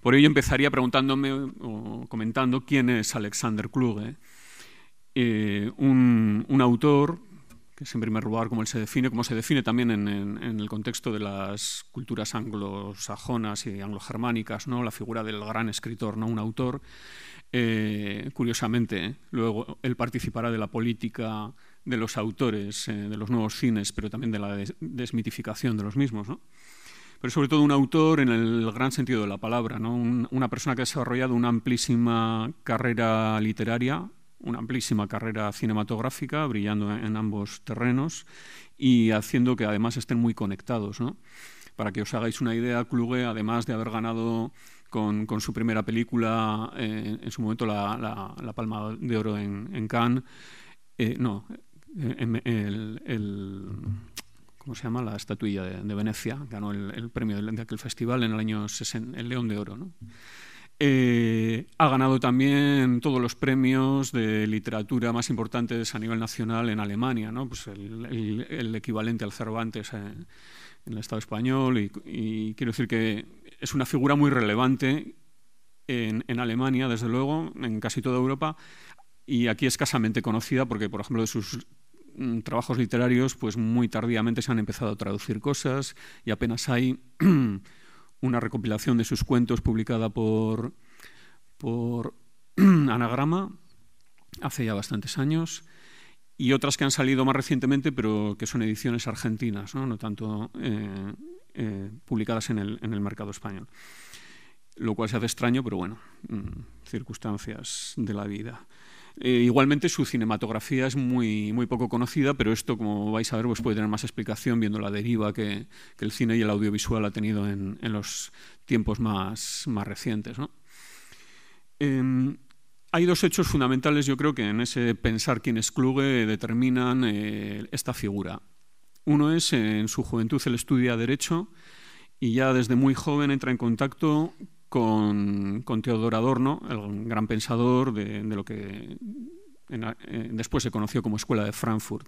Por ello empezaría preguntándome o comentando quién es Alexander Kluge, eh, un, autor que es en primer lugar como él se define, como se define también en, el contexto de las culturas anglosajonas y anglogermánicas, ¿no? la figura del gran escritor, ¿no? un autor. Eh, curiosamente, ¿eh? luego él participará de la política de los autores, de los nuevos cines, pero también de la desmitificación de los mismos. ¿no? pero sobre todo un autor en el gran sentido de la palabra, ¿no? una persona que ha desarrollado una amplísima carrera literaria, una amplísima carrera cinematográfica, brillando en, ambos terrenos y haciendo que además estén muy conectados. ¿no? Para que os hagáis una idea, Kluge, además de haber ganado con, su primera película, eh, en su momento la, Palma de Oro en, Cannes, eh, no, eh, en, el ¿cómo se llama? La estatuilla de, Venecia, ganó el, premio de, de, aquel festival en el año 60, el León de Oro, ¿no? Eh, ha ganado también todos los premios de literatura más importantes a nivel nacional en Alemania, ¿no? pues el, equivalente al Cervantes en, el Estado español. Y, quiero decir que es una figura muy relevante en, en, Alemania, desde luego, en casi toda Europa. Y aquí escasamente conocida porque, por ejemplo, de sus Mm, trabajos literarios, pues muy tardíamente se han empezado a traducir cosas y apenas hay una recopilación de sus cuentos publicada por, por Anagrama hace ya bastantes años y otras que han salido más recientemente, pero que son ediciones argentinas, no, tanto eh, eh, publicadas en el, en el mercado español. Lo cual se hace extraño, pero bueno, mm, circunstancias de la vida. Eh, igualmente su cinematografía es muy, muy poco conocida, pero esto, como vais a ver, pues puede tener más explicación viendo la deriva que, el cine y el audiovisual ha tenido en, los tiempos más, más recientes. Em, hay dos hechos fundamentales, yo creo, que en ese pensar quién es Kluge determinan eh, esta figura. Uno es, en su juventud él estudia Derecho y ya desde muy joven entra en contacto con, Teodoro Adorno, el gran pensador de, lo que eh, después se conoció como Escuela de Frankfurt.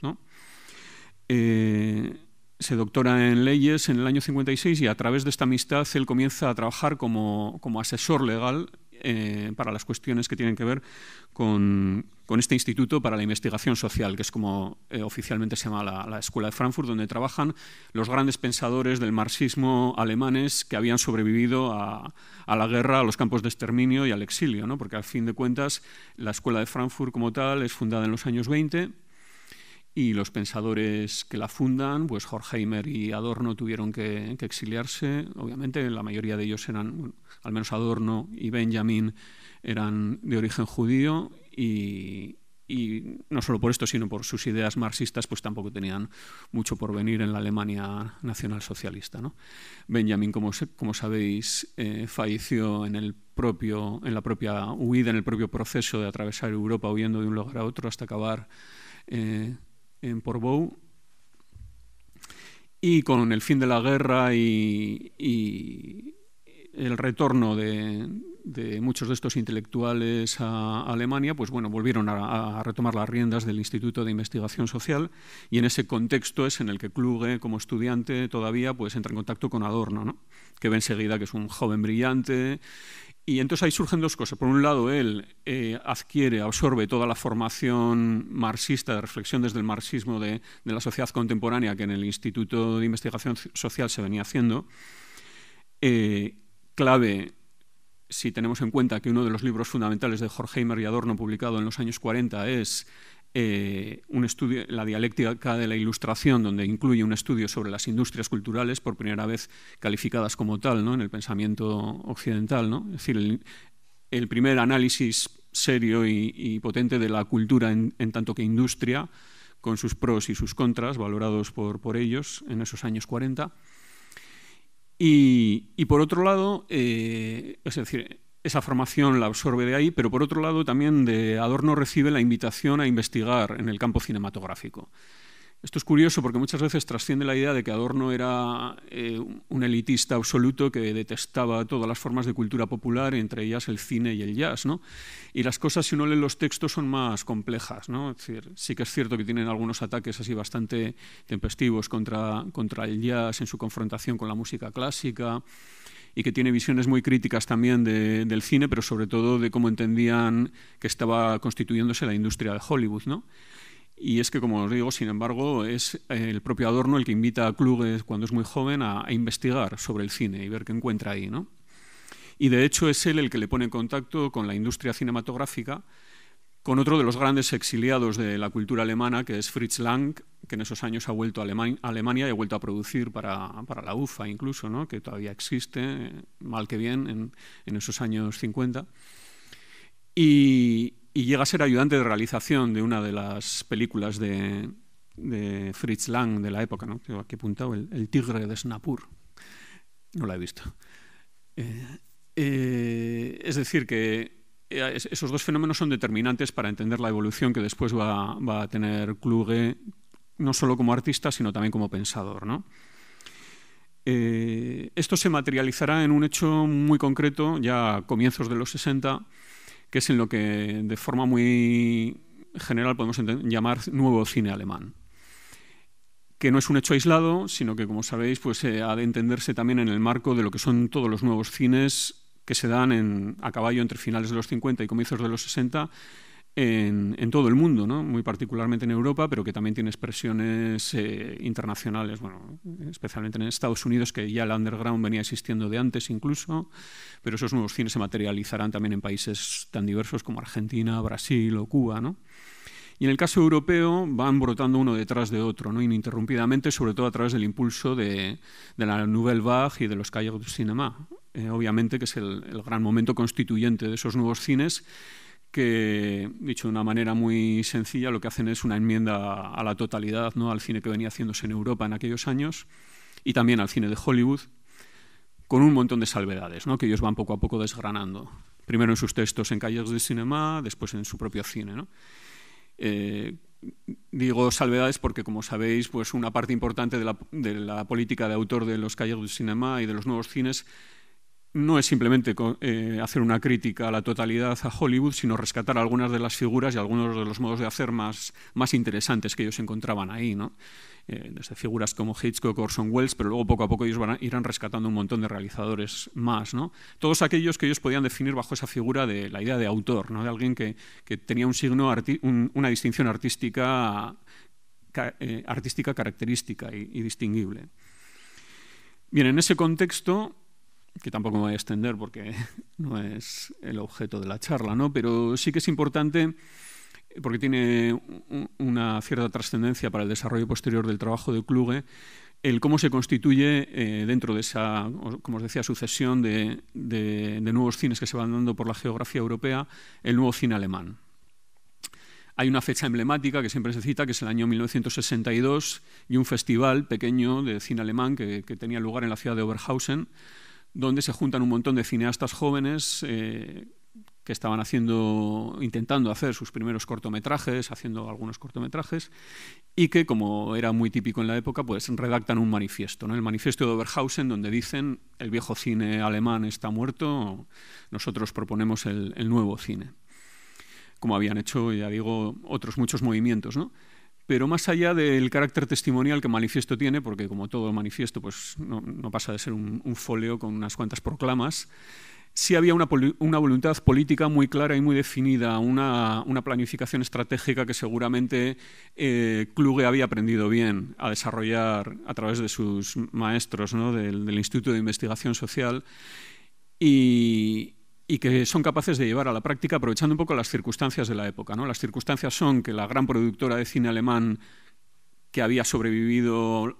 Eh, se doctora en leyes en el año 56 y a través de esta amistad él comienza a trabajar como, asesor legal eh, para las cuestiones que tienen que ver con, con este Instituto para la Investigación Social, que es como eh, oficialmente se llama la, Escuela de Frankfurt, donde trabajan los grandes pensadores del marxismo alemanes que habían sobrevivido a, la guerra, a los campos de exterminio y al exilio, ¿no? porque al fin de cuentas la Escuela de Frankfurt como tal es fundada en los años 20 y los pensadores que la fundan, pues Horkheimer y Adorno tuvieron que, exiliarse. Obviamente, la mayoría de ellos eran, al menos Adorno y Benjamin, eran de origen judío y, no solo por esto, sino por sus ideas marxistas, pues tampoco tenían mucho por venir en la Alemania nacionalsocialista. ¿no? Benjamin, como, como sabéis, eh, falleció en, el propio, en la propia huida, en el propio proceso de atravesar Europa, huyendo de un lugar a otro hasta acabar eh, en Portbou. Y con el fin de la guerra y el retorno de, de muchos de estos intelectuales a Alemania, pues bueno, volvieron a, retomar las riendas del Instituto de Investigación Social y en ese contexto es en el que Kluge, como estudiante, todavía pues entra en contacto con Adorno, que ve enseguida que es un joven brillante y entonces ahí surgen dos cosas. Por un lado, él eh, adquiere, absorbe toda la formación marxista, de reflexión desde el marxismo de, la sociedad contemporánea que en el Instituto de Investigación Social se venía haciendo. Eh, clave si tenemos en cuenta que uno de los libros fundamentales de Horkheimer y Adorno publicado en los años 40 es eh, un estudio, la dialéctica de la ilustración, donde incluye un estudio sobre las industrias culturales, por primera vez calificadas como tal ¿no? en el pensamiento occidental. ¿no? Es decir, el, primer análisis serio y, potente de la cultura en, tanto que industria, con sus pros y sus contras, valorados por, por ellos en esos años 40. Y, por otro lado, eh, es decir, esa formación la absorbe de ahí, pero por otro lado también de Adorno recibe la invitación a investigar en el campo cinematográfico. Esto es curioso porque muchas veces trasciende la idea de que Adorno era eh, un elitista absoluto que detestaba todas las formas de cultura popular, entre ellas el cine y el jazz. Y las cosas, si uno lee los textos, son más complejas. sí que es cierto que tienen algunos ataques así bastante tempestivos contra, el jazz en su confrontación con la música clásica y que tiene visiones muy críticas también del cine, pero sobre todo de cómo entendían que estaba constituyéndose la industria de Hollywood. Y es que, como os digo, sin embargo, es eh, el propio Adorno el que invita a Kluge cuando es muy joven a, investigar sobre el cine y ver qué encuentra ahí. ¿no? Y de hecho es él el que le pone en contacto con la industria cinematográfica, con otro de los grandes exiliados de la cultura alemana, que es Fritz Lang, que en esos años ha vuelto a Alemania y ha vuelto a producir para, para la UFA incluso, ¿no? que todavía existe, eh, mal que bien, en, en esos años 50. Y, y llega a ser ayudante de realización de una de las películas de, Fritz Lang de la época, ¿no? Tengo aquí apuntado, el, Tigre de Snapur. No la he visto. Eh, eh, es decir, que eh, esos dos fenómenos son determinantes para entender la evolución que después va, a tener Kluge, no solo como artista, sino también como pensador, ¿no? esto se materializará en un hecho muy concreto, ya a comienzos de los 60, que es en lo que de forma muy general podemos llamar nuevo cine alemán que no es un hecho aislado, sino que, como sabéis, pues, eh, ha de entenderse también en el marco de lo que son todos los nuevos cines que se dan a caballo entre finales de los 50 y comienzos de los 60 en, todo el mundo, muy particularmente en Europa, pero que también tiene expresiones eh, internacionales, bueno, especialmente en Estados Unidos, que ya el underground venía existiendo de antes incluso, pero esos nuevos cines se materializarán también en países tan diversos como Argentina, Brasil o Cuba. ¿no? Y en el caso europeo van brotando uno detrás de otro, ¿no? ininterrumpidamente, sobre todo a través del impulso de, la Nouvelle Vague y de los Calles du Cinéma. Eh, obviamente que es el, el gran momento constituyente de esos nuevos cines que, dicho de una manera muy sencilla, lo que hacen es una enmienda a la totalidad, ¿no? al cine que venía haciéndose en Europa en aquellos años y también al cine de Hollywood, con un montón de salvedades ¿no? que ellos van poco a poco desgranando. Primero en sus textos en calles de cinema, después en su propio cine. ¿no? Eh, digo salvedades porque, como sabéis, pues una parte importante de la, de la política de autor de los calles de cinema y de los nuevos cines no es simplemente eh, hacer una crítica a la totalidad a Hollywood, sino rescatar algunas de las figuras y algunos de los modos de hacer más, más interesantes que ellos encontraban ahí, eh, desde figuras como Hitchcock, o Orson Welles, pero luego poco a poco ellos van irán rescatando un montón de realizadores más, ¿no? Todos aquellos que ellos podían definir bajo esa figura de la idea de autor, ¿no? De alguien que, tenía un signo, una distinción artística, eh, artística característica y, y distinguible. Bien, en ese contexto que tampoco me voy a extender porque no es el objeto de la charla, ¿no? pero sí que es importante porque tiene una cierta trascendencia para el desarrollo posterior del trabajo de Kluge, el cómo se constituye eh, dentro de esa, como os decía, sucesión de, nuevos cines que se van dando por la geografía europea, el nuevo cine alemán. Hay una fecha emblemática que siempre se cita, que es el año 1962, y un festival pequeño de cine alemán que, que tenía lugar en la ciudad de Oberhausen, donde se juntan un montón de cineastas jóvenes eh, que estaban haciendo, intentando hacer sus primeros cortometrajes, haciendo algunos cortometrajes, y que, como era muy típico en la época, pues redactan un manifiesto, ¿no? el manifiesto de Oberhausen, donde dicen el viejo cine alemán está muerto, nosotros proponemos el, el nuevo cine, como habían hecho, ya digo, otros muchos movimientos. ¿no? Pero más allá del carácter testimonial que manifiesto tiene, porque como todo manifiesto pues, no, pasa de ser un, folio con unas cuantas proclamas, sí había una, una voluntad política muy clara y muy definida, una, una planificación estratégica que seguramente eh, Kluge había aprendido bien a desarrollar a través de sus maestros ¿no? del, del Instituto de Investigación Social. Y, y que son capaces de llevar a la práctica aprovechando un poco las circunstancias de la época. ¿no? Las circunstancias son que la gran productora de cine alemán que había sobrevivido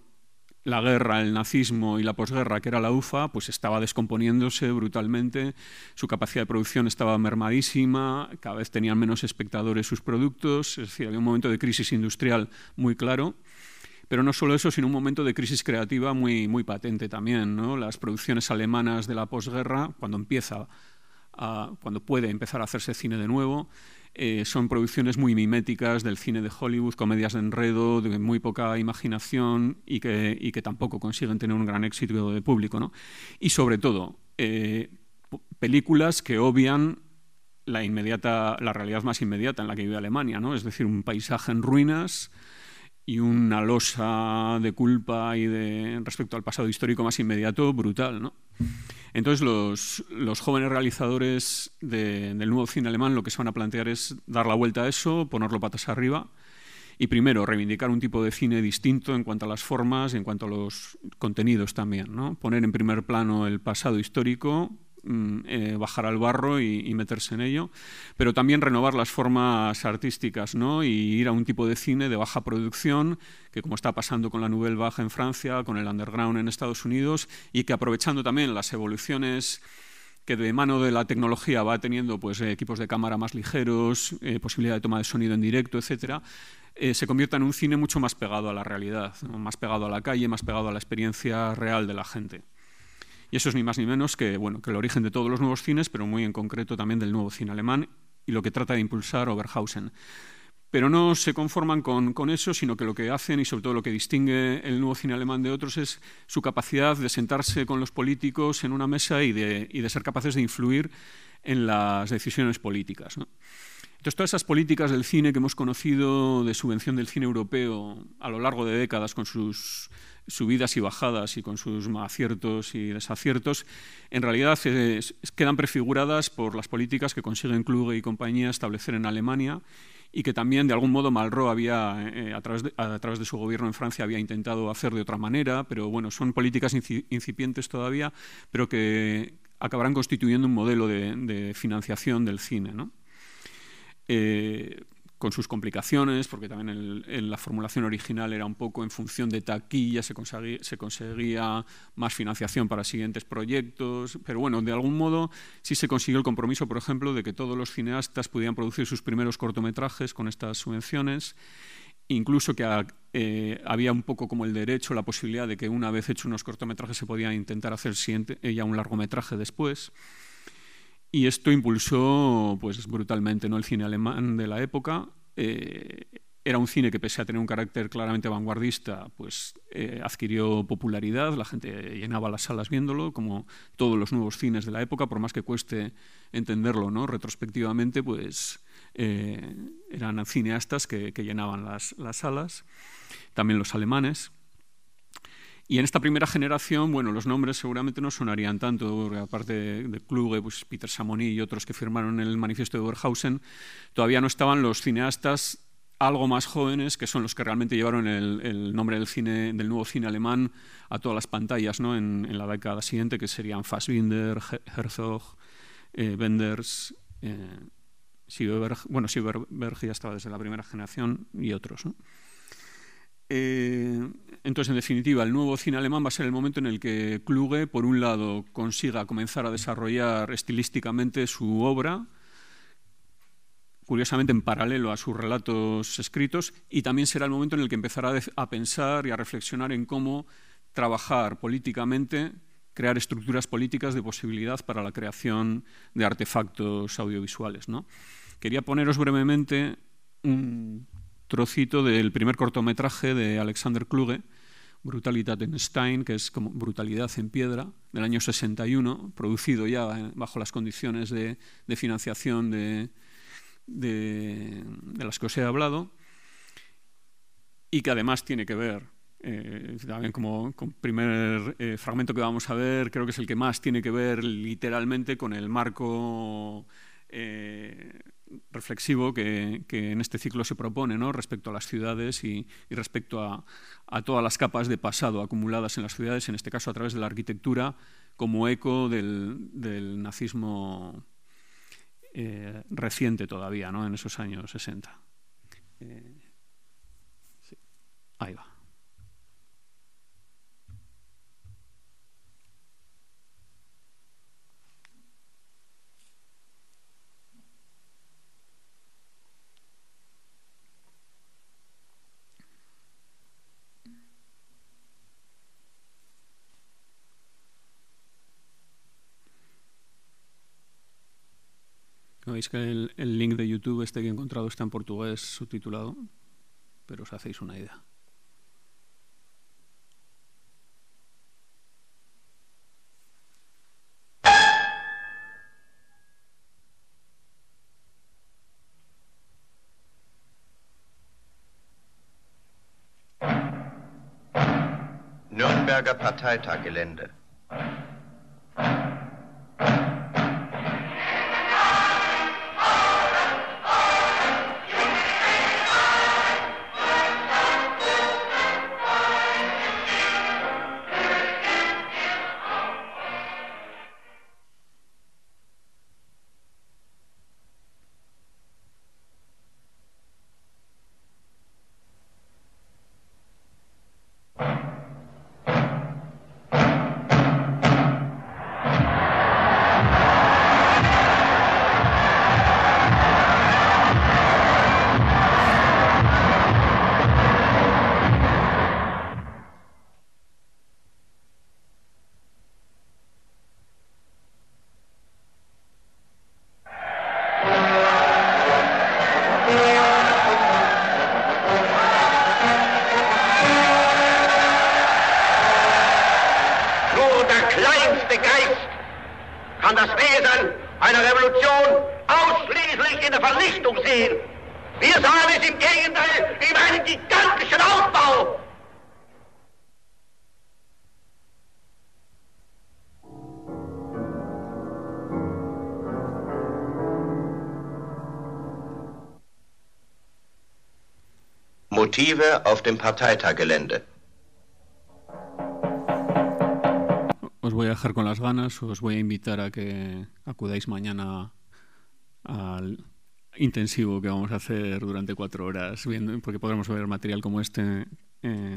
la guerra, el nazismo y la posguerra, que era la UFA, pues estaba descomponiéndose brutalmente, su capacidad de producción estaba mermadísima, cada vez tenían menos espectadores sus productos, es decir, había un momento de crisis industrial muy claro, pero no solo eso, sino un momento de crisis creativa muy, muy patente también. ¿no? Las producciones alemanas de la posguerra, cuando empieza cuando puede empezar a hacerse cine de nuevo. Eh, son producciones muy miméticas del cine de Hollywood, comedias de enredo, de muy poca imaginación y que, y que tampoco consiguen tener un gran éxito de público. ¿no? Y sobre todo, eh, películas que obvian la, inmediata, la realidad más inmediata en la que vive Alemania, ¿no? es decir, un paisaje en ruinas, y una losa de culpa y de respecto al pasado histórico más inmediato brutal. ¿no? Entonces los, jóvenes realizadores del nuevo cine alemán lo que se van a plantear es dar la vuelta a eso, ponerlo patas arriba y primero reivindicar un tipo de cine distinto en cuanto a las formas y en cuanto a los contenidos también. ¿no? Poner en primer plano el pasado histórico, Mm, eh, bajar al barro y, meterse en ello, pero también renovar las formas artísticas ¿no? y ir a un tipo de cine de baja producción, que como está pasando con la Nouvelle Baja en Francia, con el underground en Estados Unidos, y que aprovechando también las evoluciones que de mano de la tecnología va teniendo pues, eh, equipos de cámara más ligeros, eh, posibilidad de toma de sonido en directo, etcétera, se convierta en un cine mucho más pegado a la realidad, más pegado a la calle, más pegado a la experiencia real de la gente. Y eso es ni más ni menos que, que el origen de todos los nuevos cines, pero muy en concreto también del nuevo cine alemán y lo que trata de impulsar Oberhausen. Pero no se conforman con, eso, sino que lo que hacen y sobre todo lo que distingue el nuevo cine alemán de otros es su capacidad de sentarse con los políticos en una mesa y de, ser capaces de influir en las decisiones políticas. Entonces, todas esas políticas del cine que hemos conocido de subvención del cine europeo a lo largo de décadas con sus subidas y bajadas y con sus aciertos y desaciertos, en realidad eh, quedan prefiguradas por las políticas que consiguen Kluge y compañía establecer en Alemania y que también de algún modo Malraux había, eh, a, través de, su gobierno en Francia, había intentado hacer de otra manera, pero bueno, son políticas incipientes todavía, pero que acabarán constituyendo un modelo de, financiación del cine. ¿no? Eh, con sus complicaciones, porque también en la formulación original era un poco en función de taquilla, se conseguía, se más financiación para siguientes proyectos, pero bueno, de algún modo sí se consiguió el compromiso, por ejemplo, de que todos los cineastas pudieran producir sus primeros cortometrajes con estas subvenciones, incluso que eh, había un poco como el derecho, la posibilidad de que una vez hecho unos cortometrajes se podía intentar hacer eh, ya un largometraje después. Y esto impulsó pues, brutalmente ¿no? el cine alemán de la época. Eh, era un cine que, pese a tener un carácter claramente vanguardista, pues, eh, adquirió popularidad. La gente llenaba las salas viéndolo, como todos los nuevos cines de la época, por más que cueste entenderlo ¿no? retrospectivamente, pues eh, eran cineastas que, llenaban las salas, también los alemanes. Y en esta primera generación, bueno, los nombres seguramente no sonarían tanto, porque aparte de, Kluge, pues Peter Samoni y otros que firmaron el manifiesto de Oberhausen, todavía no estaban los cineastas algo más jóvenes, que son los que realmente llevaron el, nombre del, cine, del nuevo cine alemán a todas las pantallas ¿no? en, la década siguiente, que serían Fassbinder, Herzog, eh, Wenders, eh, Benders, bueno, Sieberberg ya estaba desde la primera generación y otros. ¿no? Eh, entonces, en definitiva, el nuevo cine alemán va a ser el momento en el que Kluge, por un lado, consiga comenzar a desarrollar estilísticamente su obra, curiosamente en paralelo a sus relatos escritos, y también será el momento en el que empezará a pensar y a reflexionar en cómo trabajar políticamente, crear estructuras políticas de posibilidad para la creación de artefactos audiovisuales. ¿no? Quería poneros brevemente un trocito del primer cortometraje de Alexander Kluge, Brutalidad en Stein, que es como Brutalidad en Piedra, del año 61, producido ya eh, bajo las condiciones de, financiación de, de, las que os he hablado, y que además tiene que ver, eh, también como, primer eh, fragmento que vamos a ver, creo que es el que más tiene que ver literalmente con el marco reflexivo que, en este ciclo se propone ¿no? respecto a las ciudades y, respecto a, todas las capas de pasado acumuladas en las ciudades, en este caso a través de la arquitectura, como eco del, nazismo eh, reciente todavía, ¿no? en esos años 60. Eh, Ahí va. Es que el, link de YouTube este que he encontrado está en portugués subtitulado, pero os hacéis una idea. Nürnberger Parteitag Gelände. kann das Wesen einer Revolution ausschließlich in der Vernichtung sehen. Wir sahen es im Gegenteil in einen gigantischen Aufbau. Motive auf dem Parteitagelände. dejar con las ganas, os voy a invitar a que acudáis mañana al intensivo que vamos a hacer durante cuatro horas, porque podremos ver material como este eh,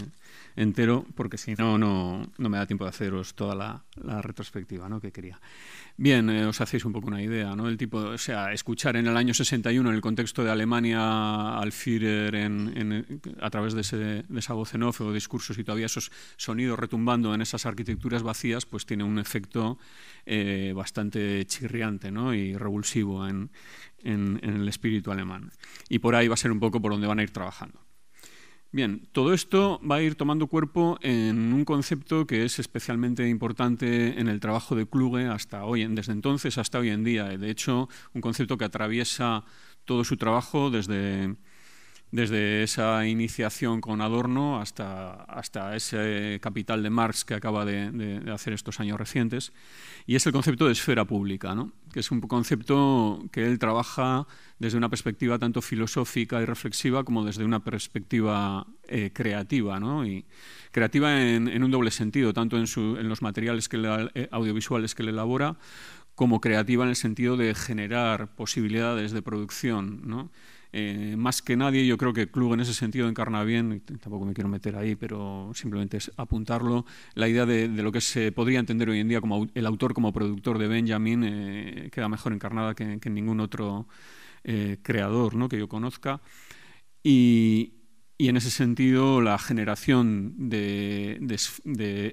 entero, porque si no, no, no, me da tiempo de haceros toda la, retrospectiva ¿no? que quería. Bien, eh, os hacéis un poco una idea, ¿no? El tipo, o sea, escuchar en el año 61, en el contexto de Alemania, al Führer, en, a través de, ese, de esa voz en o discursos y todavía esos sonidos retumbando en esas arquitecturas vacías, pues tiene un efecto eh, bastante chirriante ¿no? y revulsivo en el espíritu alemán. Y por ahí va a ser un poco por donde van a ir trabajando. Bien, todo esto va a ir tomando cuerpo en un concepto que es especialmente importante en el trabajo de Kluge hasta hoy, desde entonces hasta hoy en día. De hecho, un concepto que atraviesa todo su trabajo desde, desde esa iniciación con Adorno hasta, hasta ese capital de Marx que acaba de, hacer estos años recientes, y es el concepto de esfera pública. ¿no? que es un concepto que él trabaja desde una perspectiva tanto filosófica y reflexiva como desde una perspectiva eh, creativa, ¿no? Y creativa en, un doble sentido, tanto en, los materiales que eh, audiovisuales que él elabora como creativa en el sentido de generar posibilidades de producción, eh, más que nadie, yo creo que el club en ese sentido encarna bien, tampoco me quiero meter ahí, pero simplemente es apuntarlo, la idea de, lo que se podría entender hoy en día como el autor como productor de Benjamin eh, queda mejor encarnada que, ningún otro eh, creador que yo conozca. Y, y en ese sentido, la generación de,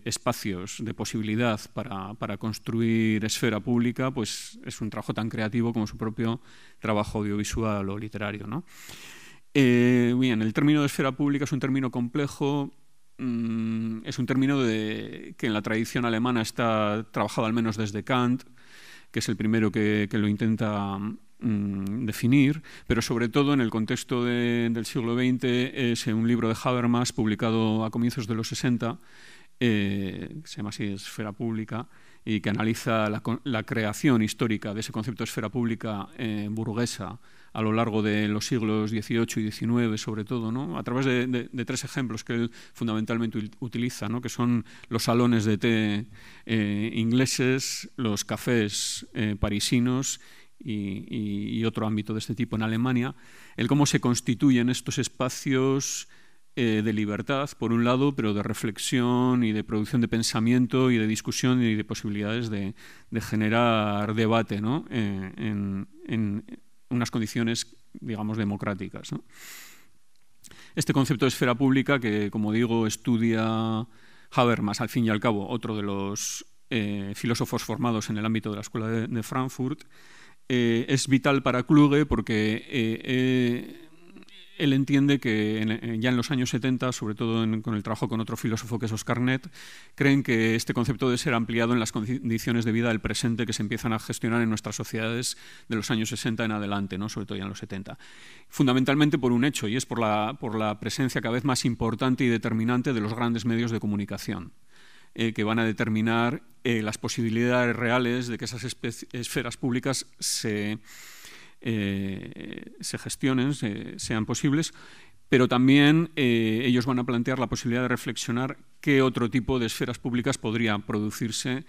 espacios, de posibilidad para, construir esfera pública, pues es un trabajo tan creativo como su propio trabajo audiovisual o literario. Eh, el término de esfera pública es un término complejo, mm, es un término que en la tradición alemana está trabajado al menos desde Kant, que es el primero que, lo intenta mm, definir, pero sobre todo en el contexto del siglo XX es un libro de Habermas publicado a comienzos de los 60, eh, se llama así Esfera Pública, y que analiza la, creación histórica de ese concepto de esfera pública eh, burguesa a lo largo de los siglos XVIII y XIX, sobre todo, a través de, tres ejemplos que él fundamentalmente utiliza, ¿no? que son los salones de té eh, ingleses, los cafés eh, parisinos y, otro ámbito de este tipo en Alemania, el cómo se constituyen estos espacios eh, de libertad, por un lado, pero de reflexión y de producción de pensamiento y de discusión y de posibilidades de, generar debate ¿no? en unas condiciones, digamos, democráticas. Este concepto de esfera pública que, como digo, estudia Habermas, al fin y al cabo, otro de los eh, filósofos formados en el ámbito de la Escuela de, Frankfurt, eh, es vital para Kluge porque eh, él entiende que eh, ya en los años 70, sobre todo con el trabajo con otro filósofo que es Oscar Nett, creen que este concepto debe ser ampliado en las condiciones de vida del presente que se empiezan a gestionar en nuestras sociedades de los años 60 en adelante, ¿no? sobre todo ya en los 70. Fundamentalmente por un hecho, y es por la, presencia cada vez más importante y determinante de los grandes medios de comunicación. Eh, que van a determinar eh, las posibilidades reales de que esas esferas públicas se, eh, se gestionen, sean posibles, pero también eh, ellos van a plantear la posibilidad de reflexionar qué otro tipo de esferas públicas podría producirse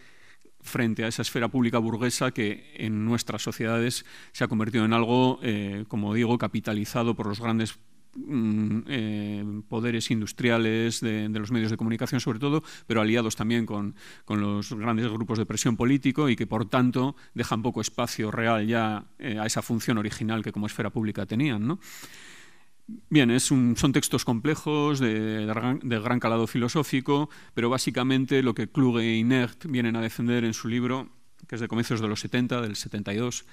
frente a esa esfera pública burguesa que en nuestras sociedades se ha convertido en algo, eh, como digo, capitalizado por los grandes Mm, eh, poderes industriales de, los medios de comunicación sobre todo, pero aliados también con, los grandes grupos de presión político y que por tanto dejan poco espacio real ya eh, a esa función original que como esfera pública tenían. Bien, es son textos complejos, de, de, gran calado filosófico, pero básicamente lo que Kluge y Inert vienen a defender en su libro, que es de comienzos de los 70, del 72,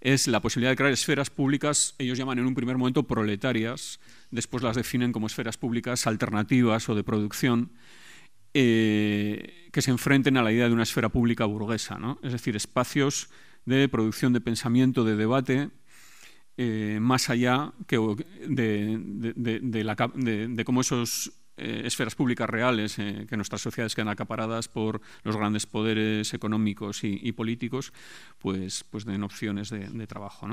es la posibilidad de crear esferas públicas, ellos llaman en un primer momento proletarias, después las definen como esferas públicas alternativas o de producción, eh, que se enfrenten a la idea de una esfera pública burguesa, ¿no? es decir, espacios de producción de pensamiento, de debate, eh, más allá que de, de, cómo esos eh, esferas públicas reales, eh, que nuestras sociedades quedan acaparadas por los grandes poderes económicos y, políticos, pues, pues den opciones de, trabajo.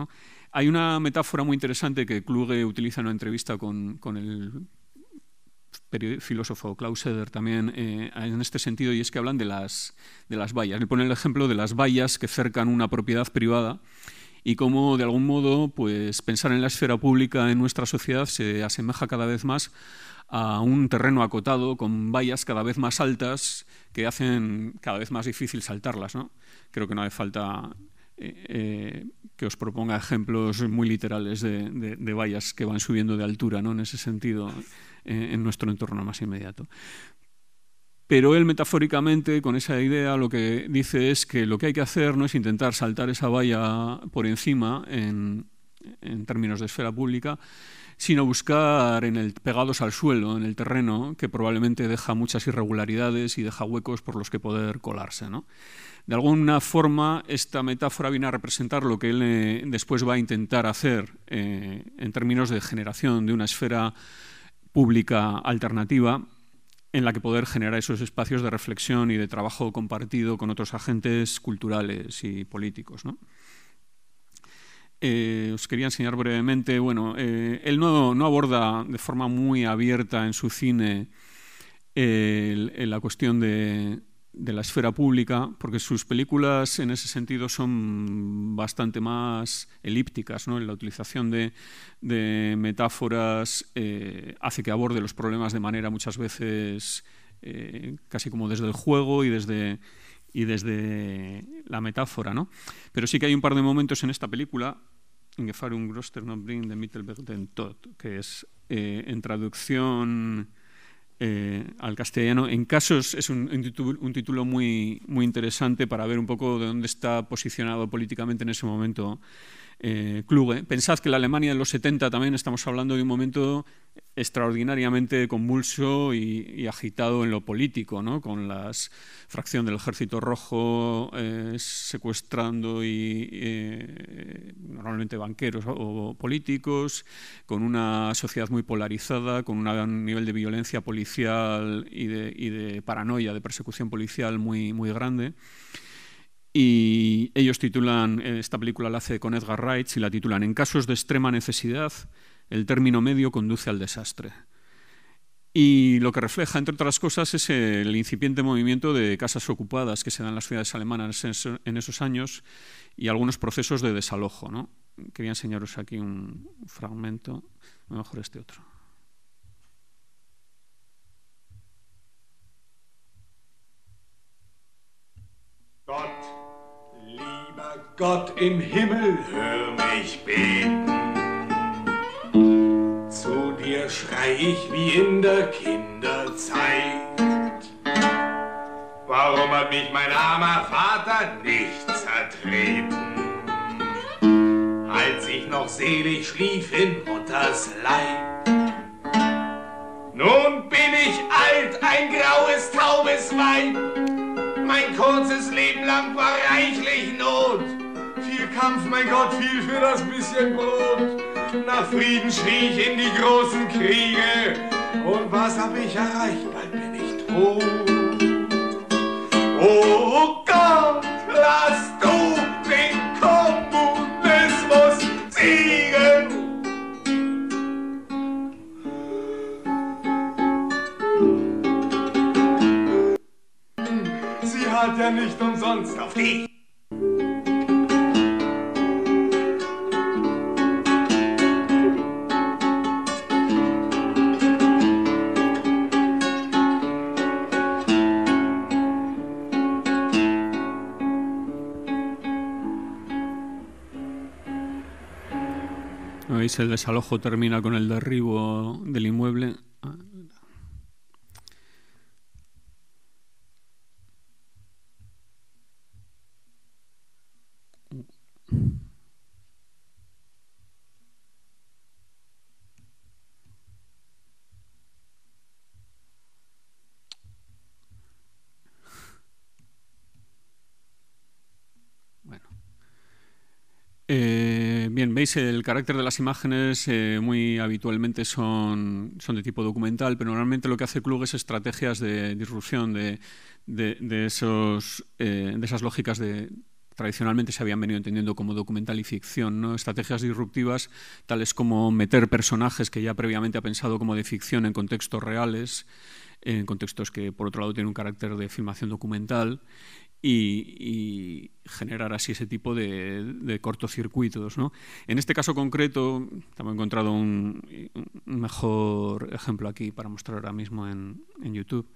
Hay una metáfora muy interesante que Kluge utiliza en una entrevista con, el filósofo Klaus seder también eh, en este sentido, y es que hablan de las, de las vallas. Él pone el ejemplo de las vallas que cercan una propiedad privada y cómo de algún modo pues pensar en la esfera pública en nuestra sociedad se asemeja cada vez más a un terreno acotado con vallas cada vez más altas que hacen cada vez más difícil saltarlas. ¿no? Creo que no hace falta eh, eh, que os proponga ejemplos muy literales de, vallas que van subiendo de altura ¿no? en ese sentido en nuestro entorno más inmediato. Pero él metafóricamente, con esa idea, lo que dice es que lo que hay que hacer no es intentar saltar esa valla por encima en términos de esfera pública, sino buscar en el, pegados al suelo, en el terreno, que probablemente deja muchas irregularidades y deja huecos por los que poder colarse. ¿no? De alguna forma, esta metáfora viene a representar lo que él eh, después va a intentar hacer eh, en términos de generación de una esfera pública alternativa en la que poder generar esos espacios de reflexión y de trabajo compartido con otros agentes culturales y políticos. ¿no? Eh, os quería enseñar brevemente, bueno, eh, él no, aborda de forma muy abierta en su cine la cuestión de, la esfera pública, porque sus películas en ese sentido son bastante más elípticas, ¿no? La utilización de, metáforas eh, hace que aborde los problemas de manera muchas veces eh, casi como desde el juego y desde y desde la metáfora, ¿no? Pero sí que hay un par de momentos en esta película, un Groster no de Mittelberg den Tod, que es eh, en traducción eh, al castellano, en casos es un, título, muy, muy interesante para ver un poco de dónde está posicionado políticamente en ese momento eh, Pensad que la Alemania de los 70 también estamos hablando de un momento extraordinariamente convulso y, agitado en lo político, ¿no? con la fracción del Ejército Rojo eh, secuestrando y, eh, normalmente banqueros o, políticos, con una sociedad muy polarizada, con un nivel de violencia policial y de, y de paranoia, de persecución policial muy, muy grande. Y ellos titulan, eh, esta película la hace con Edgar Wright, y la titulan En casos de extrema necesidad, el término medio conduce al desastre. Y lo que refleja, entre otras cosas, es el incipiente movimiento de casas ocupadas que se dan en las ciudades alemanas en esos años y algunos procesos de desalojo. Quería enseñaros aquí un fragmento, a lo mejor este otro. Gott im Himmel, hör mich beten. Zu dir schrei ich wie in der Kinderzeit. Warum hat mich mein armer Vater nicht zertreten? Als ich noch selig schlief in Mutters Leib. Nun bin ich alt, ein graues, taubes Weib. Mein kurzes Leben lang war reichlich Not. Kampf, mein Gott, fiel für das bisschen Brot. Nach Frieden schrie ich in die großen Kriege. Und was hab ich erreicht? Bald bin ich tot. Oh Gott, lass du den Kommunismus siegen. Sie hat ja nicht umsonst auf dich. el desalojo termina con el derribo del inmueble veis, eh, el carácter de las imágenes eh, muy habitualmente son, son de tipo documental, pero normalmente lo que hace Klug es estrategias de disrupción de, esos, eh, de esas lógicas de, tradicionalmente se habían venido entendiendo como documental y ficción, ¿no? estrategias disruptivas tales como meter personajes que ya previamente ha pensado como de ficción en contextos reales, en contextos que por otro lado tienen un carácter de filmación documental y, generar así ese tipo de, cortocircuitos. En este caso concreto, hemos encontrado un, mejor ejemplo aquí para mostrar ahora mismo en, YouTube.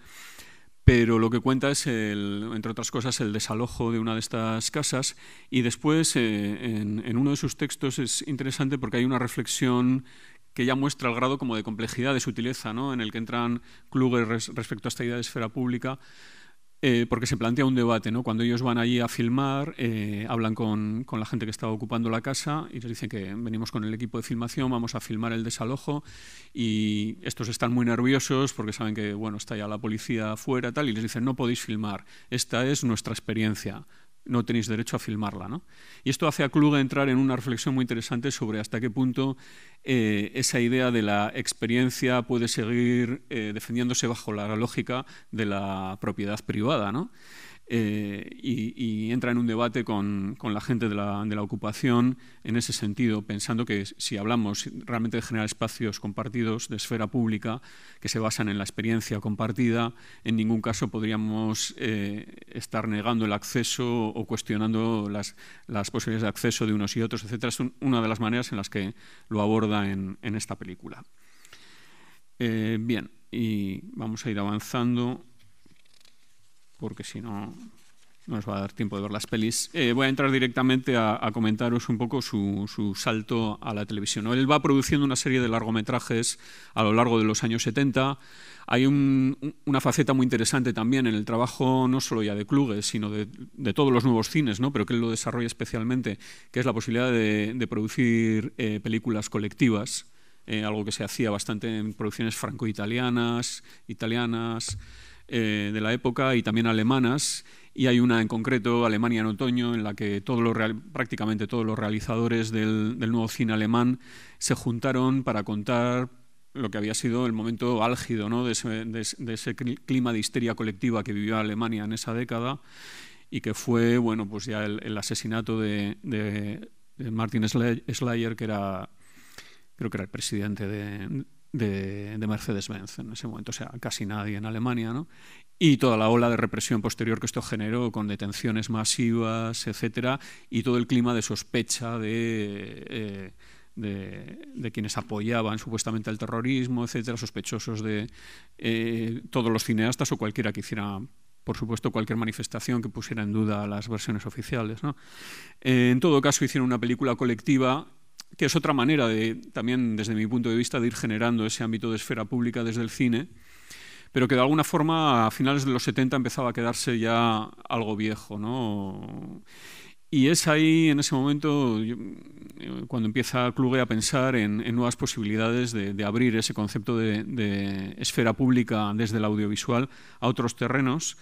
Pero lo que cuenta es, entre otras cosas, el desalojo de una de estas casas. Y después, eh, en, uno de sus textos es interesante porque hay una reflexión que ya muestra el grado como de complejidad, de sutileza, ¿no? en el que entran Kluger respecto a esta idea de esfera pública, eh, porque se plantea un debate, ¿no? Cuando ellos van allí a filmar, eh, hablan con, la gente que estaba ocupando la casa y les dicen que venimos con el equipo de filmación, vamos a filmar el desalojo y estos están muy nerviosos porque saben que, bueno, está ya la policía afuera tal, y les dicen, no podéis filmar, esta es nuestra experiencia, no tenéis derecho a filmarla. ¿no? Y esto hace a Kluge entrar en una reflexión muy interesante sobre hasta qué punto eh, esa idea de la experiencia puede seguir eh, defendiéndose bajo la lógica de la propiedad privada. ¿no? Eh, y, entra en un debate con, la gente de la, ocupación en ese sentido, pensando que si hablamos realmente de generar espacios compartidos de esfera pública que se basan en la experiencia compartida, en ningún caso podríamos eh, estar negando el acceso o cuestionando las, posibilidades de acceso de unos y otros, etc. Es una de las maneras en las que lo aborda en, esta película. Eh, bien, y vamos a ir avanzando porque si no, no nos va a dar tiempo de ver las pelis. Eh, voy a entrar directamente a, comentaros un poco su, salto a la televisión. Él va produciendo una serie de largometrajes a lo largo de los años 70. Hay una faceta muy interesante también en el trabajo, no solo ya de Kluge, sino de, todos los nuevos cines, pero que él lo desarrolla especialmente, que es la posibilidad de, producir eh, películas colectivas, eh, algo que se hacía bastante en producciones franco-italianas, italianas eh, de la época y también alemanas, y hay una en concreto, Alemania en otoño, en la que prácticamente todos los realizadores del, nuevo cine alemán se juntaron para contar lo que había sido el momento álgido ¿no? de, ese, clima de histeria colectiva que vivió Alemania en esa década y que fue bueno, pues ya el, asesinato de, Martin Schleyer, que era, creo que era el presidente de, de, Mercedes-Benz en ese momento, o sea, casi nadie en Alemania, ¿no? Y toda la ola de represión posterior que esto generó, con detenciones masivas, etcétera, y todo el clima de sospecha de. Eh, de, quienes apoyaban supuestamente el terrorismo, etcétera, sospechosos de eh, todos los cineastas o cualquiera que hiciera, por supuesto, cualquier manifestación que pusiera en duda las versiones oficiales. ¿no? Eh, en todo caso, hicieron una película colectiva que es otra manera de, también desde mi punto de vista, de ir generando ese ámbito de esfera pública desde el cine, pero que de alguna forma a finales de los 70 empezaba a quedarse ya algo viejo, ¿no? Y es ahí, en ese momento, eh, cuando empieza Kluge a pensar en, nuevas posibilidades de, abrir ese concepto de, esfera pública desde el audiovisual a otros terrenos,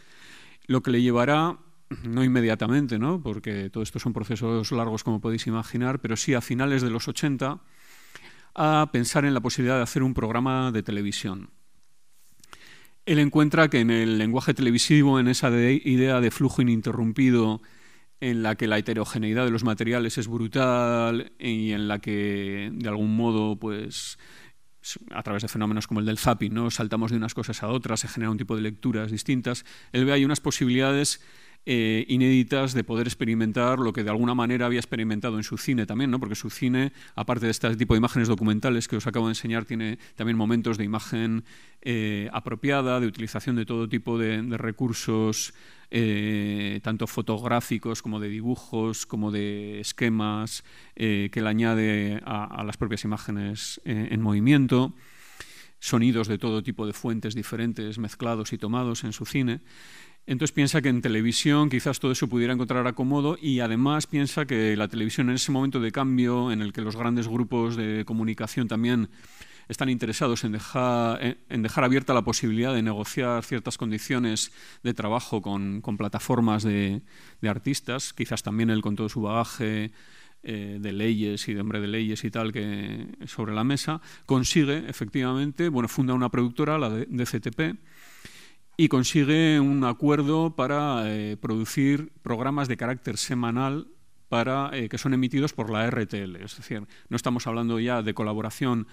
lo que le llevará no inmediatamente, ¿no? porque todo esto son procesos largos como podéis imaginar, pero sí a finales de los 80, a pensar en la posibilidad de hacer un programa de televisión. Él encuentra que en el lenguaje televisivo, en esa idea de flujo ininterrumpido, en la que la heterogeneidad de los materiales es brutal y en la que, de algún modo, pues a través de fenómenos como el del zapping, ¿no? saltamos de unas cosas a otras, se genera un tipo de lecturas distintas, él ve ahí unas posibilidades eh, inéditas de poder experimentar lo que de alguna manera había experimentado en su cine también, ¿no? porque su cine, aparte de este tipo de imágenes documentales que os acabo de enseñar, tiene también momentos de imagen eh, apropiada, de utilización de todo tipo de, recursos, eh, tanto fotográficos como de dibujos, como de esquemas que le añade a las propias imágenes en movimiento sonidos de todo tipo de fuentes diferentes mezclados y tomados en su cine. Entonces piensa que en televisión quizás todo eso pudiera encontrar acomodo y además piensa que la televisión en ese momento de cambio en el que los grandes grupos de comunicación también están interesados en dejar, en dejar abierta la posibilidad de negociar ciertas condiciones de trabajo con, plataformas de, artistas, quizás también él con todo su bagaje eh, de leyes y de hombre de leyes y tal que sobre la mesa, consigue efectivamente, bueno, funda una productora, la de CTP, y consigue un acuerdo para eh, producir programas de carácter semanal para, eh, que son emitidos por la RTL. Es decir, no estamos hablando ya de colaboración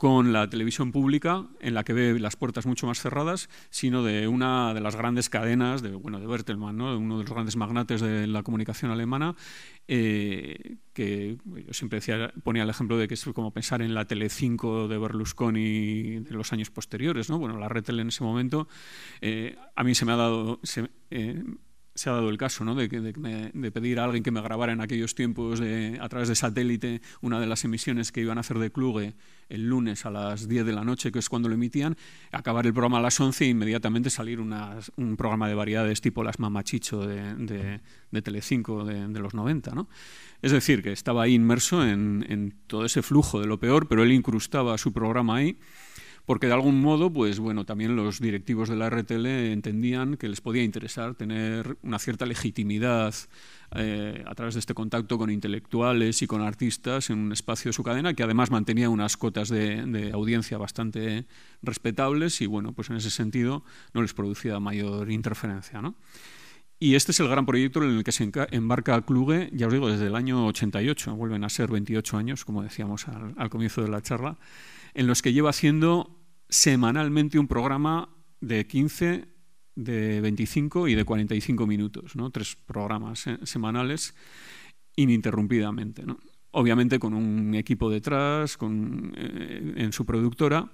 con la televisión pública, en la que ve las puertas mucho más cerradas, sino de una de las grandes cadenas, de, bueno, de Bertelmann, uno de los grandes magnates de la comunicación alemana, eh, que yo siempre ponía el ejemplo de que es como pensar en la Tele 5 de Berlusconi de los años posteriores, ¿no? bueno, la Red en ese momento, eh, a mí se me ha dado... Eh, se ha dado el caso ¿no? de, pedir a alguien que me grabara en aquellos tiempos a través de satélite una de las emisiones que iban a hacer de Kluge el lunes a las 10 de la noche, que es cuando lo emitían, acabar el programa a las 11 e inmediatamente salir un programa de variedades tipo Las Mamachicho de, de, de Telecinco de, los 90. ¿no? Es decir, que estaba ahí inmerso en, en todo ese flujo de lo peor, pero él incrustaba su programa ahí porque de algún modo, pues bueno, también los directivos de la RTL entendían que les podía interesar tener una cierta legitimidad eh, a través de este contacto con intelectuales y con artistas en un espacio de su cadena que además mantenía unas cotas de, audiencia bastante respetables y bueno, pues en ese sentido no les producía mayor interferencia, Y este es el gran proyecto en el que se embarca Kluge, ya os digo, desde el año 88, vuelven a ser 28 años, como decíamos al comienzo de la charla, en los que lleva haciendo semanalmente un programa de 15, de 25 y de 45 minutos, ¿no? tres programas eh, semanales ininterrumpidamente. Obviamente con un equipo detrás, con, eh, en su productora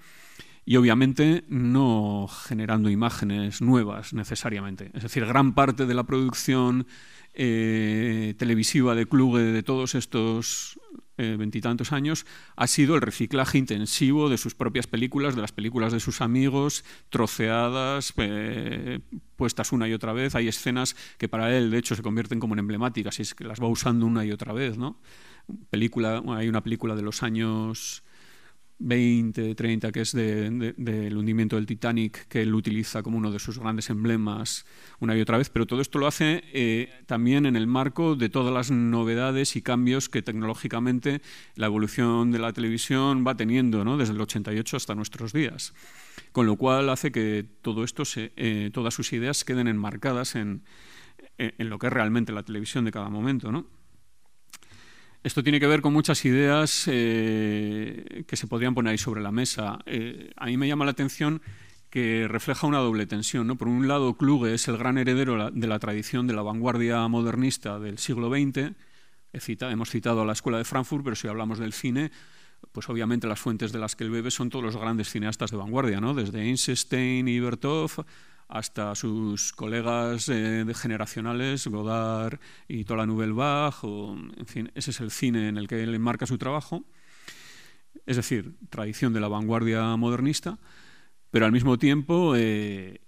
y obviamente no generando imágenes nuevas necesariamente. Es decir, gran parte de la producción eh, televisiva de Kluge de todos estos eh, veintitantos años, ha sido el reciclaje intensivo de sus propias películas, de las películas de sus amigos, troceadas, eh, puestas una y otra vez. Hay escenas que para él, de hecho, se convierten como en emblemáticas y es que las va usando una y otra vez. ¿no? Película, hay una película de los años 20, 30, que es del hundimiento del Titanic, que él utiliza como uno de sus grandes emblemas una y otra vez, pero todo esto lo hace eh, también en el marco de todas las novedades y cambios que tecnológicamente la evolución de la televisión va teniendo, ¿no? desde el 88 hasta nuestros días. Con lo cual hace que todo esto eh, todas sus ideas queden enmarcadas en, lo que es realmente la televisión de cada momento. ¿no? Esto tiene que ver con muchas ideas eh, que se podrían poner ahí sobre la mesa. Eh, a mí me llama la atención que refleja una doble tensión. Por un lado, Kluge es el gran heredero de la tradición de la vanguardia modernista del siglo XX. hemos citado a la Escuela de Frankfurt, pero si hablamos del cine, pues obviamente las fuentes de las que él bebe son todos los grandes cineastas de vanguardia, ¿no? desde Einstein y Bertov hasta sus colegas eh, generacionales, Godard y toda la Nouvelle Vague, en fin, ese es el cine en el que él enmarca su trabajo, es decir, tradición de la vanguardia modernista, pero al mismo tiempo eh,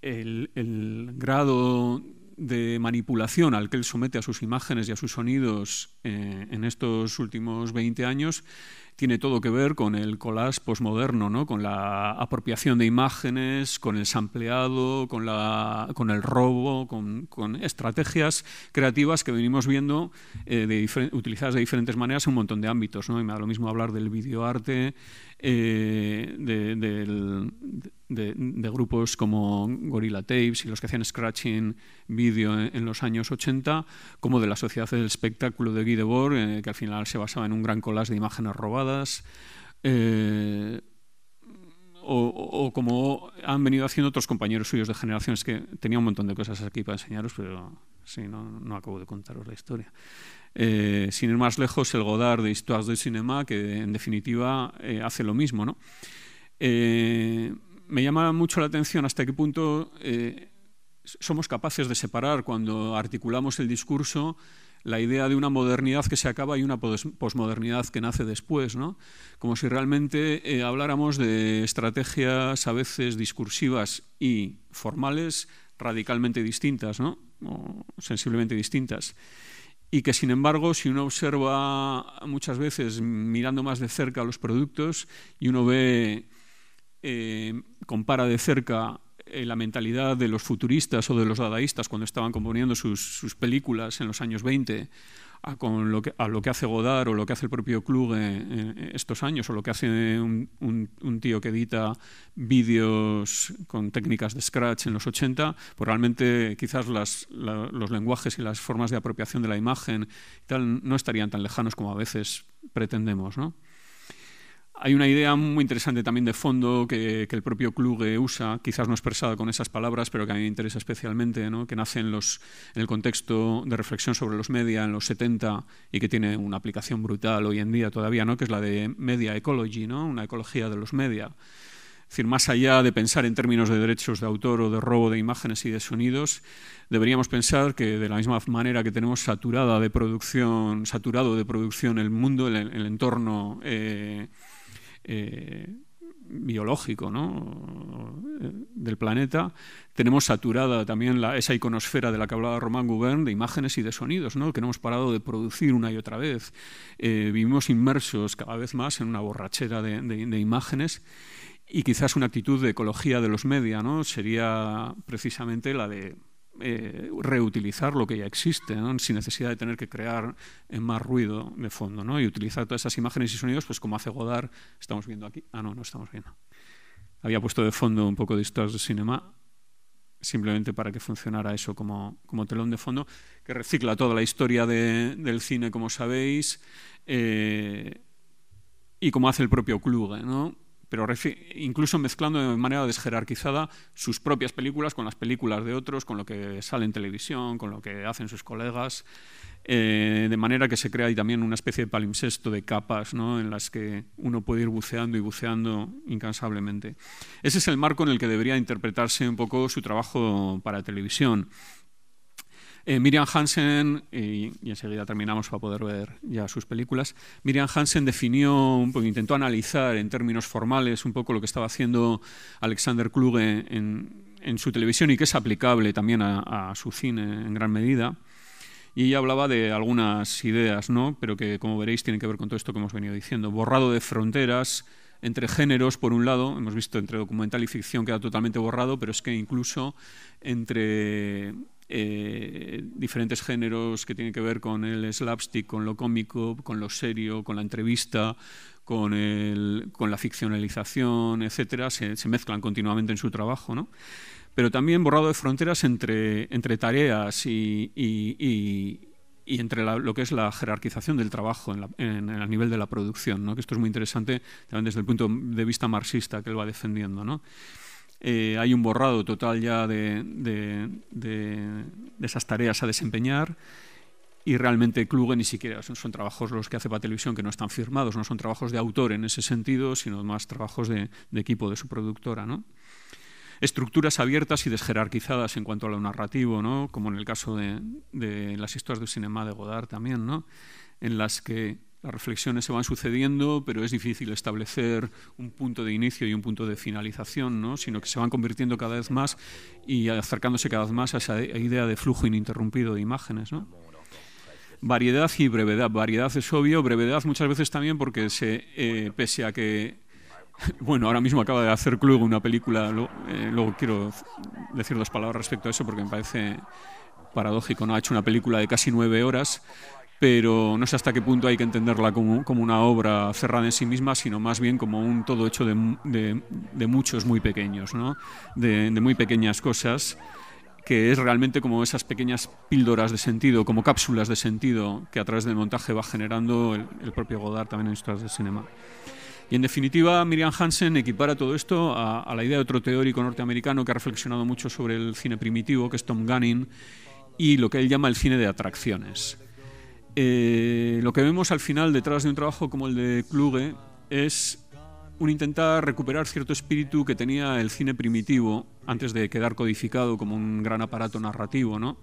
el, grado de manipulación al que él somete a sus imágenes y a sus sonidos eh, en estos últimos 20 años tiene todo que ver con el collage posmoderno, con la apropiación de imágenes, con el sampleado, con, la, con el robo, con, estrategias creativas que venimos viendo eh, utilizadas de diferentes maneras en un montón de ámbitos. ¿no? Y me da lo mismo hablar del videoarte, eh, de, grupos como Gorilla Tapes y los que hacían scratching video en, los años 80, como de la Sociedad del Espectáculo de Guy Debord, eh, que al final se basaba en un gran collage de imágenes robadas eh, o, como han venido haciendo otros compañeros suyos de generaciones, que tenía un montón de cosas aquí para enseñaros, pero sí, no, acabo de contaros la historia. Eh, sin ir más lejos, el Godard de Histoires du Cinema, que en definitiva eh, hace lo mismo. me llama mucho la atención hasta qué punto somos capaces de separar cuando articulamos el discurso la idea de una modernidad que se acaba y una posmodernidad que nace después, ¿no? como si realmente eh, habláramos de estrategias a veces discursivas y formales radicalmente distintas, ¿no? o sensiblemente distintas. Y que, sin embargo, si uno observa muchas veces mirando más de cerca los productos y uno ve, eh, compara de cerca eh, la mentalidad de los futuristas o de los dadaístas cuando estaban componiendo sus, películas en los años 20 a, con lo que, a lo que hace Godard o lo que hace el propio Klug estos años, o lo que hace un, tío que edita vídeos con técnicas de Scratch en los 80, pues realmente quizás los lenguajes y las formas de apropiación de la imagen tal no estarían tan lejanos como a veces pretendemos. ¿no? Hay una idea muy interesante también de fondo que, el propio Kluge usa, quizás no expresada con esas palabras, pero que a mí me interesa especialmente, ¿no? que nace en, los, en el contexto de reflexión sobre los media en los 70 y que tiene una aplicación brutal hoy en día todavía, ¿no? que es la de media ecology, ¿no? una ecología de los media. Es decir, más allá de pensar en términos de derechos de autor o de robo de imágenes y de sonidos, deberíamos pensar que de la misma manera que tenemos saturada de producción, saturado de producción el mundo, el, entorno eh, eh, biológico ¿no? del planeta. Tenemos saturada también esa iconosfera de la que hablaba Román Gubern, de imágenes y de sonidos, ¿no? que no hemos parado de producir una y otra vez. Eh, vivimos inmersos cada vez más en una borrachera de, imágenes y quizás una actitud de ecología de los media ¿no? sería precisamente la de eh, reutilizar lo que ya existe, sin necesidad de tener que crear eh, más ruido de fondo, ¿no? y utilizar todas esas imágenes y sonidos, pues como hace Godard, estamos viendo aquí. Ah, no, no estamos viendo. Había puesto de fondo un poco de historias de cinema, simplemente para que funcionara eso como, telón de fondo, que recicla toda la historia del cine, como sabéis, eh, y como hace el propio Kluge, ¿no? pero incluso mezclando de manera desjerarquizada sus propias películas con las películas de otros, con lo que sale en televisión, con lo que hacen sus colegas, eh, de manera que se crea ahí también una especie de palimpsesto de capas ¿no? en las que uno puede ir buceando y buceando incansablemente. Ese es el marco en el que debería interpretarse un poco su trabajo para televisión. Eh, Miriam Hansen, y, enseguida terminamos para poder ver ya sus películas, Miriam Hansen definió, intentó analizar en términos formales un poco lo que estaba haciendo Alexander Kluge en, su televisión y que es aplicable también a, a su cine en gran medida. Y ella hablaba de algunas ideas, ¿no? pero que como veréis tienen que ver con todo esto que hemos venido diciendo. Borrado de fronteras entre géneros, por un lado, hemos visto entre documental y ficción queda totalmente borrado, pero es que incluso entre eh, diferentes géneros que tienen que ver con el slapstick, con lo cómico, con lo serio, con la entrevista, con, el, con la ficcionalización, etcétera, se, mezclan continuamente en su trabajo, ¿no? Pero también borrado de fronteras entre, entre tareas y, y, y, entre lo que es la jerarquización del trabajo en, el nivel de la producción, ¿no? Que esto es muy interesante también desde el punto de vista marxista que él va defendiendo, ¿no? Eh, hay un borrado total ya de, esas tareas a desempeñar y realmente Kluge ni siquiera son, trabajos los que hace para televisión que no están firmados, no son trabajos de autor en ese sentido, sino más trabajos de, equipo de su productora. Estructuras abiertas y desjerarquizadas en cuanto a lo narrativo, ¿no? como en el caso de, las historias del cinema de Godard también, ¿no? en las que las reflexiones se van sucediendo, pero es difícil establecer un punto de inicio y un punto de finalización, ¿no? sino que se van convirtiendo cada vez más y acercándose cada vez más a esa idea de flujo ininterrumpido de imágenes. ¿no? Variedad y brevedad. Variedad es obvio, brevedad muchas veces también porque se, eh, pese a que bueno, ahora mismo acaba de hacer Club una película, eh, luego quiero decir dos palabras respecto a eso porque me parece paradójico, ¿no? Ha hecho una película de casi nueve horas pero no sé hasta qué punto hay que entenderla como, una obra cerrada en sí misma, sino más bien como un todo hecho de, muchos muy pequeños, de, muy pequeñas cosas que es realmente como esas pequeñas píldoras de sentido, como cápsulas de sentido que a través del montaje va generando el, propio Godard también en historias de cinema. Y en definitiva, Miriam Hansen equipara todo esto a, a, la idea de otro teórico norteamericano que ha reflexionado mucho sobre el cine primitivo, que es Tom Gunning, y lo que él llama el cine de atracciones. Eh, lo que vemos al final detrás de un trabajo como el de Kluge es un intentar recuperar cierto espíritu que tenía el cine primitivo antes de quedar codificado como un gran aparato narrativo, ¿no?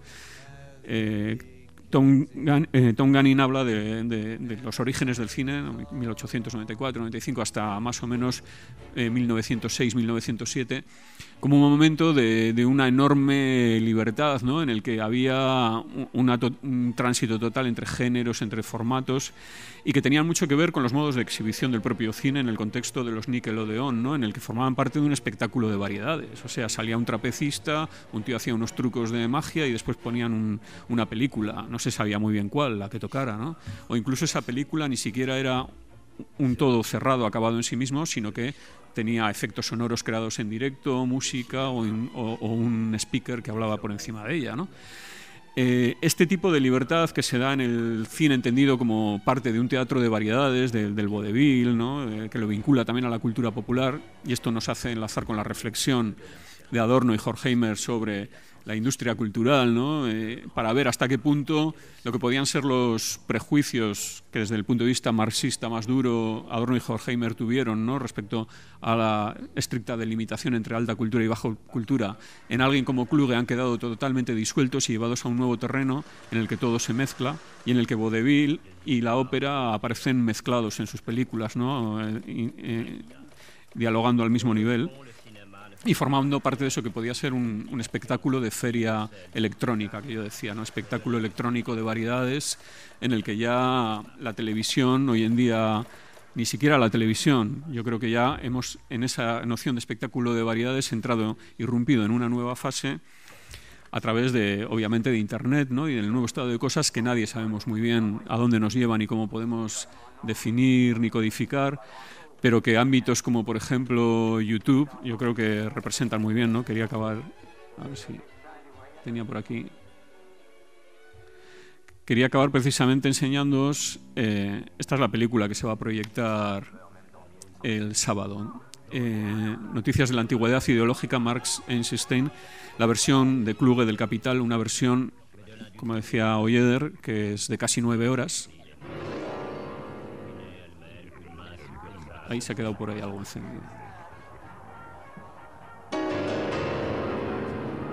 Eh, Tom, Gan, eh, habla de, los orígenes del cine, 1894-95 hasta más o menos 1906-1907, como un momento de, una enorme libertad, en el que había un tránsito total entre géneros, entre formatos, y que tenían mucho que ver con los modos de exhibición del propio cine en el contexto de los Nickelodeon, ¿no? en el que formaban parte de un espectáculo de variedades. O sea, salía un trapecista, un tío hacía unos trucos de magia y después ponían una película, no se sabía muy bien cuál, la que tocara, o incluso esa película ni siquiera era un todo cerrado acabado en sí mismo, sino que tenía efectos sonoros creados en directo, música o, un speaker que hablaba por encima de ella. Eh, este tipo de libertad que se da en el cine entendido como parte de un teatro de variedades, del vodevil, eh, que lo vincula también a la cultura popular, y esto nos hace enlazar con la reflexión de Adorno y Horkheimer sobre la industria cultural, ¿no? Eh, para ver hasta qué punto lo que podían ser los prejuicios que desde el punto de vista marxista más duro Adorno y Horkheimer tuvieron ¿no? respecto a la estricta delimitación entre alta cultura y baja cultura, en alguien como Kluge han quedado totalmente disueltos y llevados a un nuevo terreno en el que todo se mezcla y en el que vaudeville y la ópera aparecen mezclados en sus películas, ¿no? Eh, eh, dialogando al mismo nivel. Y formando parte de eso que podía ser un, espectáculo de feria electrónica, que yo decía, ¿no? espectáculo electrónico de variedades, en el que ya la televisión hoy en día ni siquiera la televisión. Yo creo que ya hemos, en esa noción de espectáculo de variedades, entrado, irrumpido en una nueva fase a través de, obviamente, de Internet ¿no? y del nuevo estado de cosas que nadie sabemos muy bien a dónde nos llevan y cómo podemos definir ni codificar pero que ámbitos como por ejemplo YouTube, yo creo que representan muy bien, ¿no? Quería acabar, a ver si tenía por aquí. Quería acabar precisamente enseñándoos, eh, esta es la película que se va a proyectar el sábado. Eh, Noticias de la Antigüedad Ideológica, Marx e Einstein, la versión de Kluge del Capital, una versión, como decía Oyeder que es de casi nueve horas, ahí se ha quedado por ahí algo encendido.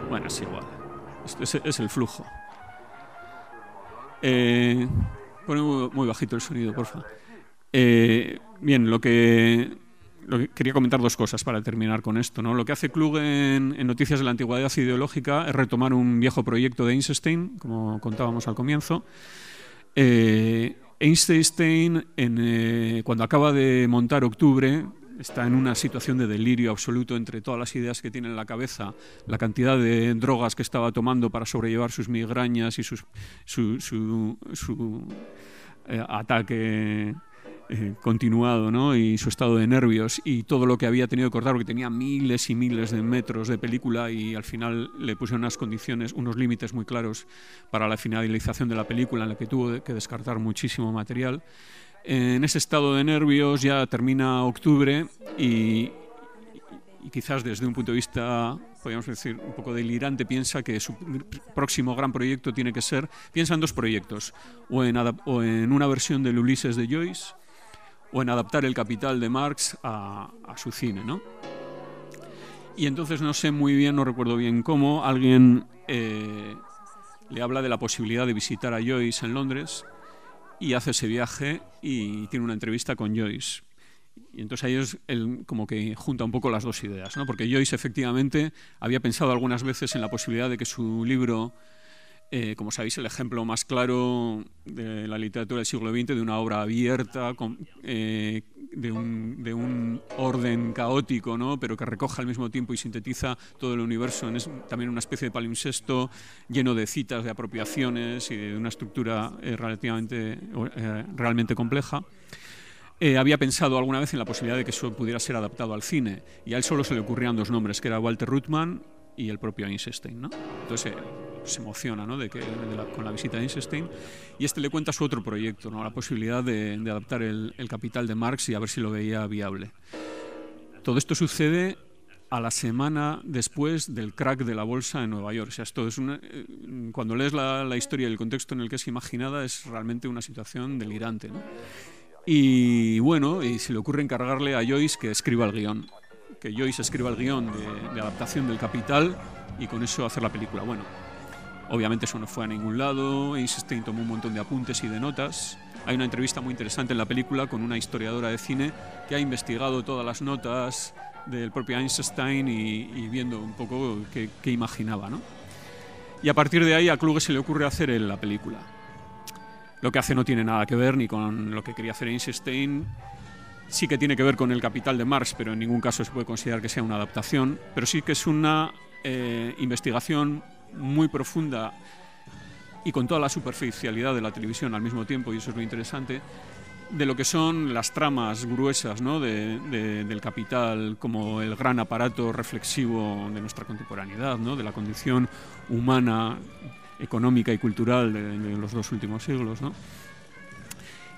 Bueno, es igual. es, el flujo. Eh, pone muy, bajito el sonido, porfa. Eh, bien, lo que, quería comentar dos cosas para terminar con esto. ¿no? Lo que hace Klug en, Noticias de la Antigüedad Ideológica es retomar un viejo proyecto de Einstein, como contábamos al comienzo. Eh, Einstein, en, eh, cuando acaba de montar Octubre, está en una situación de delirio absoluto entre todas las ideas que tiene en la cabeza, la cantidad de drogas que estaba tomando para sobrellevar sus migrañas y sus, su, su, su eh, ataque eh, continuado, ¿no? Y su estado de nervios y todo lo que había tenido que cortar, porque tenía miles y miles de metros de película y al final le pusieron unas condiciones, unos límites muy claros para la finalización de la película, en la que tuvo que descartar muchísimo material. En ese estado de nervios ya termina octubre y, quizás desde un punto de vista, podríamos decir, un poco delirante, piensa que su próximo gran proyecto tiene que ser, piensa en dos proyectos, o en, o en una versión del Ulises de Joyce, o en adaptar el capital de Marx a, su cine. ¿no? Y entonces no sé muy bien, no recuerdo bien cómo, alguien eh, le habla de la posibilidad de visitar a Joyce en Londres y hace ese viaje y tiene una entrevista con Joyce. Y entonces ahí es como que junta un poco las dos ideas, ¿no? porque Joyce efectivamente había pensado algunas veces en la posibilidad de que su libro eh, como sabéis, el ejemplo más claro de la literatura del siglo XX, de una obra abierta, eh, de, un, orden caótico, ¿no? pero que recoja al mismo tiempo y sintetiza todo el universo. es también una especie de palimpsesto lleno de citas, de apropiaciones y de una estructura eh, relativamente, realmente compleja. había pensado alguna vez en la posibilidad de que eso pudiera ser adaptado al cine, y a él solo se le ocurrían dos nombres, que era Walter Ruttmann y el propio Einstein. ¿no? Entonces, eh, se emociona ¿no? de que, con la visita de Einstein y este le cuenta su otro proyecto, ¿no? la posibilidad de, adaptar el, capital de Marx y a ver si lo veía viable. Todo esto sucede a la semana después del crack de la bolsa en Nueva York. O sea, esto es una, eh, cuando lees la, historia y el contexto en el que es imaginada es realmente una situación delirante. ¿no? Y bueno, y se le ocurre encargarle a Joyce que escriba el guión que Joyce escriba el guión de, adaptación del Capital y con eso hacer la película. Bueno, obviamente eso no fue a ningún lado, Einstein tomó un montón de apuntes y de notas. Hay una entrevista muy interesante en la película con una historiadora de cine que ha investigado todas las notas del propio Einstein y, viendo un poco qué, imaginaba. ¿no? Y a partir de ahí a Kluge se le ocurre hacer la película. Lo que hace no tiene nada que ver ni con lo que quería hacer Einstein sí que tiene que ver con el capital de Marx, pero en ningún caso se puede considerar que sea una adaptación, pero sí que es una eh, investigación muy profunda y con toda la superficialidad de la televisión al mismo tiempo, y eso es lo interesante, de lo que son las tramas gruesas del capital como el gran aparato reflexivo de nuestra contemporaneidad, ¿no? de la condición humana, económica y cultural de, los dos últimos siglos. ¿no?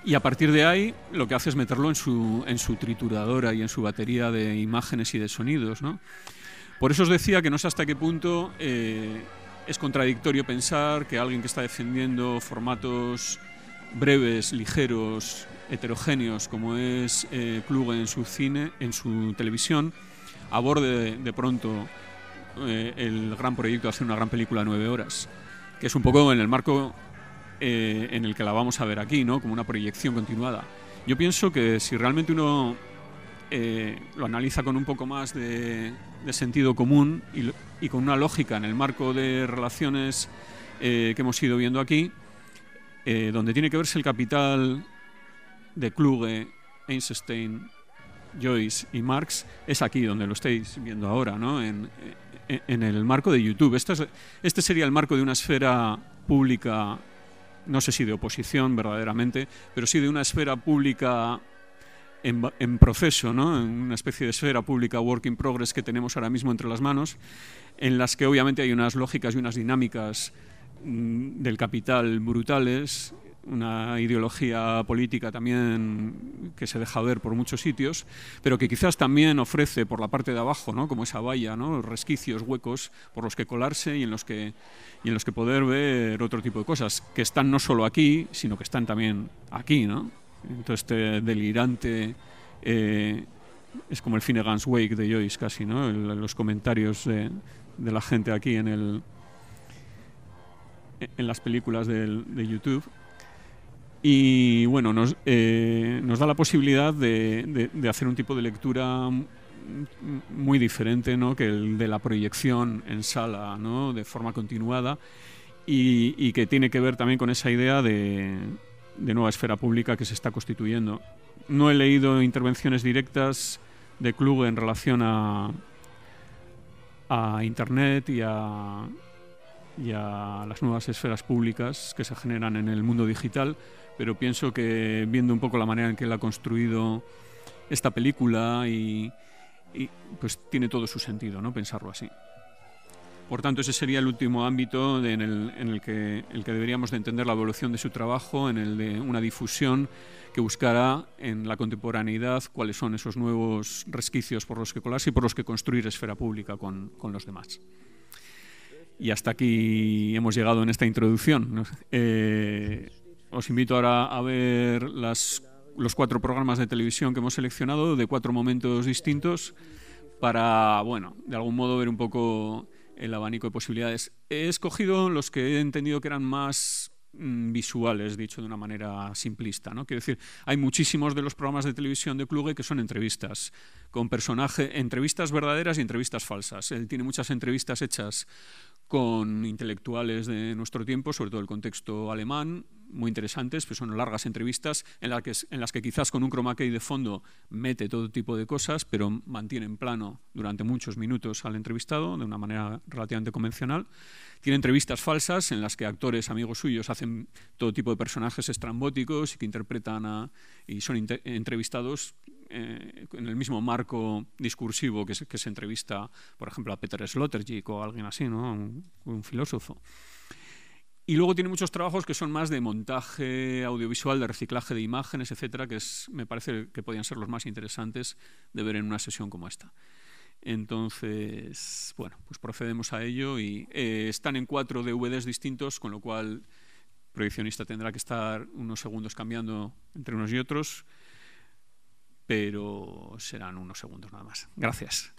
Y a partir de ahí lo que hace es meterlo en su, trituradora y en su batería de imágenes y de sonidos. ¿no? Por eso os decía que no sé hasta qué punto eh, es contradictorio pensar que alguien que está defendiendo formatos breves, ligeros, heterogéneos, como es eh, Kluge en su cine, en su televisión, aborde de pronto eh, el gran proyecto de hacer una gran película de nueve horas, que es un poco en el marco eh, en el que la vamos a ver aquí, ¿no? Como una proyección continuada. Yo pienso que si realmente uno eh, lo analiza con un poco más de, sentido común y, con una lógica en el marco de relaciones eh, que hemos ido viendo aquí, donde tiene que verse el capital de Kluge, Einstein, Joyce y Marx, es aquí donde lo estáis viendo ahora, En, el marco de YouTube. este sería el marco de una esfera pública no sé si de oposición verdaderamente, pero sí de una esfera pública en, proceso, ¿no? en una especie de esfera pública work in progress que tenemos ahora mismo entre las manos, en las que obviamente hay unas lógicas y unas dinámicas mm, del capital brutales una ideología política también que se deja ver por muchos sitios, pero que quizás también ofrece por la parte de abajo, ¿no? como esa valla, ¿no? resquicios, huecos por los que colarse y en los que, y en los que poder ver otro tipo de cosas, que están no solo aquí, sino que están también aquí. ¿no? Entonces, este delirante... Eh, es como el Finnegan's Wake de Joyce casi, ¿no? los comentarios de, la gente aquí en el, en las películas de YouTube. Y bueno, eh, nos, da la posibilidad de, hacer un tipo de lectura muy diferente que el de la proyección en sala de forma continuada y, que tiene que ver también con esa idea de, nueva esfera pública que se está constituyendo. No he leído intervenciones directas de club en relación a, a Internet y a, y a las nuevas esferas públicas que se generan en el mundo digital, pero pienso que viendo un poco la manera en que él ha construido esta película y, pues tiene todo su sentido, ¿no? Pensarlo así. Por tanto, ese sería el último ámbito en, el, que, el, que, deberíamos de entender la evolución de su trabajo, en el de una difusión que buscará en la contemporaneidad cuáles son esos nuevos resquicios por los que colarse y por los que construir esfera pública con, los demás. Y hasta aquí hemos llegado en esta introducción. Eh, os invito ahora a ver las, los cuatro programas de televisión que hemos seleccionado de cuatro momentos distintos para, bueno, de algún modo ver un poco el abanico de posibilidades. He escogido los que he entendido que eran más mm, visuales, dicho de una manera simplista. ¿no? Quiero decir, hay muchísimos de los programas de televisión de Kluge que son entrevistas, con personaje, entrevistas verdaderas y entrevistas falsas. Él tiene muchas entrevistas hechas con intelectuales de nuestro tiempo, sobre todo el contexto alemán, muy interesantes, pues son largas entrevistas en, las que, en las que quizás con un chroma de fondo mete todo tipo de cosas, pero mantiene en plano durante muchos minutos al entrevistado de una manera relativamente convencional. Tiene entrevistas falsas en las que actores amigos suyos hacen todo tipo de personajes estrambóticos y que interpretan a, y son entrevistados eh, en el mismo marco discursivo que se, que se entrevista, por ejemplo, a Peter Sloterdijk o a alguien así, ¿no? un filósofo. Y luego tiene muchos trabajos que son más de montaje audiovisual, de reciclaje de imágenes, etcétera, que me parece que podían ser los más interesantes de ver en una sesión como esta. Entonces, bueno, pues procedemos a ello y eh, están en cuatro DVDs distintos, con lo cual el proyeccionista tendrá que estar unos segundos cambiando entre unos y otros, pero serán unos segundos nada más. Gracias.